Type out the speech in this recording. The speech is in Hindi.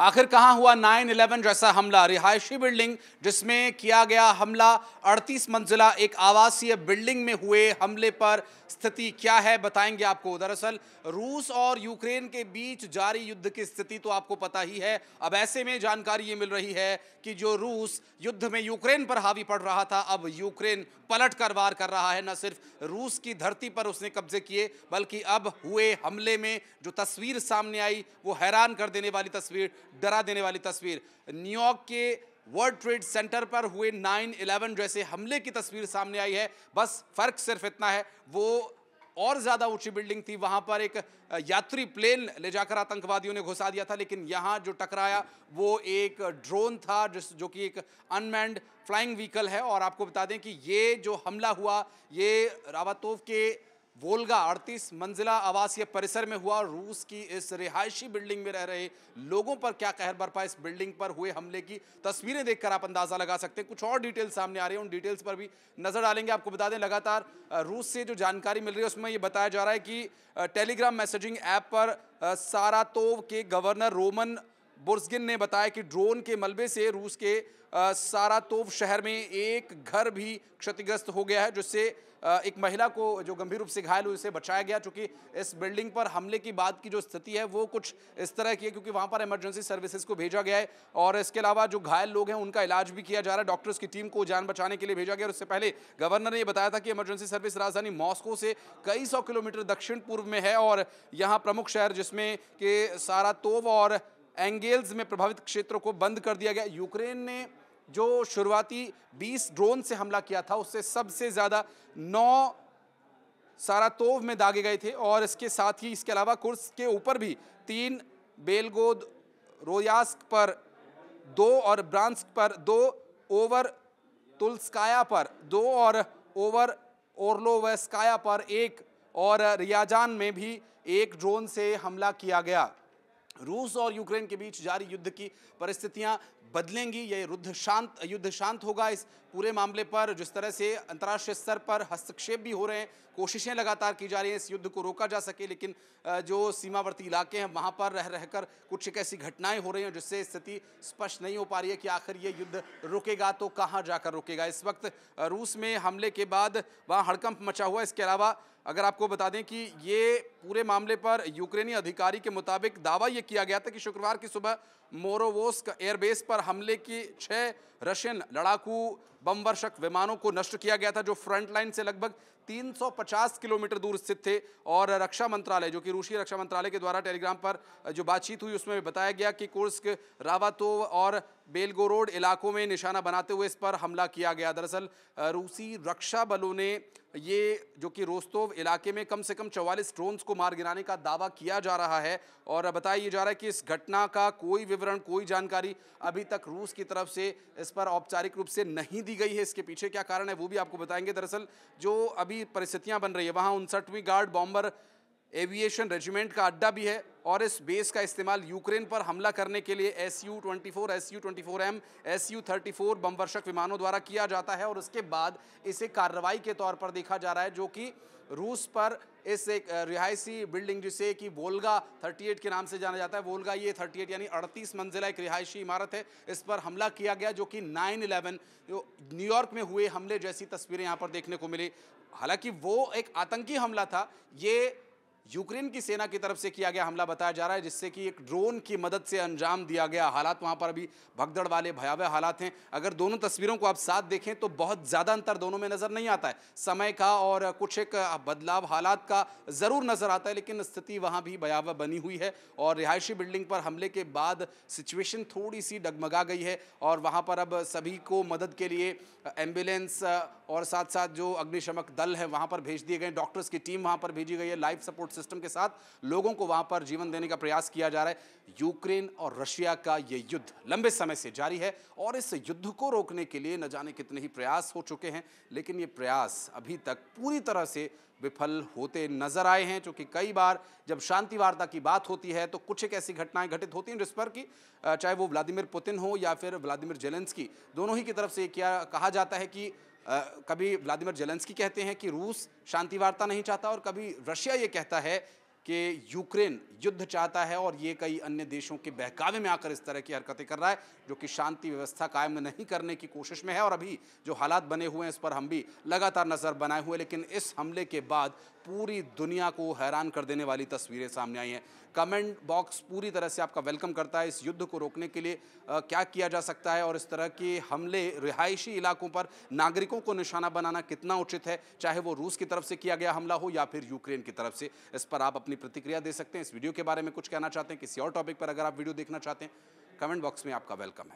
आखिर कहाँ हुआ 9/11 जैसा हमला रिहायशी बिल्डिंग जिसमें किया गया हमला 38 मंजिला एक आवासीय बिल्डिंग में हुए हमले पर स्थिति क्या है बताएंगे आपको दरअसल रूस और यूक्रेन के बीच जारी युद्ध की स्थिति तो आपको पता ही है अब ऐसे में जानकारी ये मिल रही है कि जो रूस युद्ध में यूक्रेन पर हावी पड़ रहा था अब यूक्रेन पलट कर वार कर रहा है न सिर्फ रूस की धरती पर उसने कब्जे किए बल्कि अब हुए हमले में जो तस्वीर सामने आई वो हैरान कर देने वाली तस्वीर डरा देने वाली तस्वीर न्यूयॉर्क के वर्ल्ड ट्रेड सेंटर पर हुए 9/11 जैसे हमले की तस्वीर सामने आई है बस फर्क सिर्फ इतना है वो और ज़्यादा ऊंची बिल्डिंग थी वहाँ पर एक यात्री प्लेन ले जाकर आतंकवादियों ने घुसा दिया था लेकिन यहाँ जो टकराया वो एक ड्रोन था जिस जो कि एक अनमैंड फ्लाइंग व्हीकल है और आपको बता दें कि ये जो हमला हुआ ये रावतोव के वोल्गा अड़तीस मंजिला आवासीय परिसर में हुआ रूस की इस रिहायशी बिल्डिंग में रह रहे लोगों पर क्या कहर बरपा इस बिल्डिंग पर हुए हमले की तस्वीरें देखकर आप अंदाजा लगा सकते हैं कुछ और डिटेल्स सामने आ रही है उन डिटेल्स पर भी नजर डालेंगे आपको बता दें लगातार रूस से जो जानकारी मिल रही है उसमें यह बताया जा रहा है कि टेलीग्राम मैसेजिंग ऐप पर सारातोव के गवर्नर रोमन बुर्सगिन ने बताया कि ड्रोन के मलबे से रूस के सारातोव शहर में एक घर भी क्षतिग्रस्त हो गया है जिससे एक महिला को जो गंभीर रूप से घायल हुई उसे बचाया गया चूंकि इस बिल्डिंग पर हमले की बात की जो स्थिति है वो कुछ इस तरह की है क्योंकि वहाँ पर इमरजेंसी सर्विसेज को भेजा गया है और इसके अलावा जो घायल लोग हैं उनका इलाज भी किया जा रहा है डॉक्टर्स की टीम को जान बचाने के लिए भेजा गया और उससे पहले गवर्नर ने यह बताया था कि इमरजेंसी सर्विस राजधानी मॉस्को से कई सौ किलोमीटर दक्षिण पूर्व में है और यहाँ प्रमुख शहर जिसमें कि सारा तोव और एंगेल्स में प्रभावित क्षेत्रों को बंद कर दिया गया यूक्रेन ने जो शुरुआती 20 ड्रोन से हमला किया था उससे सबसे ज़्यादा नौ सारातोव में दागे गए थे और इसके साथ ही इसके अलावा कुर्स के ऊपर भी तीन बेलगोद रोयास्क पर दो और ब्रांस्क पर दो ओवर तुलस्काया पर दो और ओवर ओरलोवेस्काया पर एक और रियाजान में भी एक ड्रोन से हमला किया गया रूस और यूक्रेन के बीच जारी युद्ध की परिस्थितियां बदलेंगी ये रुद्ध शांत युद्ध शांत होगा इस पूरे मामले पर जिस तरह से अंतर्राष्ट्रीय स्तर पर हस्तक्षेप भी हो रहे हैं कोशिशें लगातार की जा रही हैं इस युद्ध को रोका जा सके लेकिन जो सीमावर्ती इलाके हैं वहाँ पर रह रहकर कुछ एक ऐसी घटनाएं हो रही हैं जिससे स्थिति स्पष्ट नहीं हो पा रही है कि आखिर ये युद्ध रुकेगा तो कहाँ जाकर रुकेगा इस वक्त रूस में हमले के बाद वहाँ हड़कंप मचा हुआ इसके अलावा अगर आपको बता दें कि ये पूरे मामले पर यूक्रेनी अधिकारी के मुताबिक दावा ये किया गया था कि शुक्रवार की सुबह मोरोवोस्क एयरबेस पर हमले की छः रशियन लड़ाकू बमवर्षक विमानों को नष्ट किया गया था जो फ्रंट लाइन से लगभग 350 किलोमीटर दूर स्थित थे और रक्षा मंत्रालय जो कि रूसी रक्षा मंत्रालय के द्वारा टेलीग्राम पर जो बातचीत हुई उसमें भी बताया गया कि कुर्स्क रावातोव और बेलगोरोड इलाकों में निशाना बनाते हुए इस पर हमला किया गया दरअसल रूसी रक्षा बलों ने ये जो कि रोस्तोव इलाके में कम से कम 44 ड्रोन्स को मार गिराने का दावा किया जा रहा है और बताया जा रहा है कि इस घटना का कोई विवरण कोई जानकारी अभी तक रूस की तरफ से इस पर औपचारिक रूप से नहीं दी दी गई है इसके पीछे क्या कारण है वो भी आपको बताएंगे दरअसल जो अभी परिस्थितियां बन रही है वहाँ उनसठवीं गार्ड बॉम्बर एविएशन रेजिमेंट का अड्डा भी है और इस बेस का इस्तेमाल यूक्रेन पर हमला करने के लिए S U twenty four S U twenty four M S U thirty four बमवर्षक विमानों द्वारा किया जाता है और उसके बाद इसे कार्रवाई के तौर पर देखा जा रहा है जो कि रूस पर इस एक रिहायशी बिल्डिंग जिसे कि वोल्गा 38 के नाम से जाना जाता है वोल्गा ये 38 यानी 38 मंजिला एक रिहायशी इमारत है इस पर हमला किया गया जो कि 9 इलेवन न्यूयॉर्क में हुए हमले जैसी तस्वीरें यहाँ पर देखने को मिली हालांकि वो एक आतंकी हमला था ये यूक्रेन की सेना की तरफ से किया गया हमला बताया जा रहा है जिससे कि एक ड्रोन की मदद से अंजाम दिया गया हालात वहाँ पर अभी भगदड़ वाले भयावह हालात हैं अगर दोनों तस्वीरों को आप साथ देखें तो बहुत ज़्यादा अंतर दोनों में नज़र नहीं आता है समय का और कुछ एक बदलाव हालात का ज़रूर नज़र आता है लेकिन स्थिति वहाँ भी भयावह बनी हुई है और रिहायशी बिल्डिंग पर हमले के बाद सिचुएशन थोड़ी सी डगमगा गई है और वहाँ पर अब सभी को मदद के लिए एम्बुलेंस और साथ साथ जो अग्निशमक दल है वहाँ पर भेज दिए गए डॉक्टर्स की टीम वहाँ पर भेजी गई है लाइफ सपोर्ट सपोर्ट सिस्टम के साथ लोगों को वहां पर जीवन देने का प्रयास किया जा रहा है यूक्रेन और रशिया का ये युद्ध लंबे समय से जारी है और इस युद्ध को रोकने के लिए न जाने कितने ही प्रयास हो चुके हैं लेकिन ये प्रयास अभी तक पूरी तरह से विफल होते नजर आए हैं क्योंकि कई बार जब शांति वार्ता की बात होती है तो कुछ एक ऐसी घटनाएं घटित होती हैं जिस पर कि चाहे वो व्लादिमिर पुतिन हो या फिर व्लादिमिर जेलेंस्की दोनों ही की तरफ से क्या कहा जाता है कि कभी व्लादिमिर जेलेंस्की कहते हैं कि रूस शांति वार्ता नहीं चाहता और कभी रशिया ये कहता है कि यूक्रेन युद्ध चाहता है और ये कई अन्य देशों के बहकावे में आकर इस तरह की हरकतें कर रहा है जो कि शांति व्यवस्था कायम नहीं करने की कोशिश में है और अभी जो हालात बने हुए हैं इस पर हम भी लगातार नज़र बनाए हुए लेकिन इस हमले के बाद पूरी दुनिया को हैरान कर देने वाली तस्वीरें सामने आई हैं कमेंट बॉक्स पूरी तरह से आपका वेलकम करता है इस युद्ध को रोकने के लिए आ, क्या किया जा सकता है और इस तरह के हमले रिहायशी इलाकों पर नागरिकों को निशाना बनाना कितना उचित है चाहे वो रूस की तरफ से किया गया हमला हो या फिर यूक्रेन की तरफ से इस पर आप अपनी प्रतिक्रिया दे सकते हैं इस वीडियो के बारे में कुछ कहना चाहते हैं किसी और टॉपिक पर अगर आप वीडियो देखना चाहते हैं कमेंट बॉक्स में आपका वेलकम है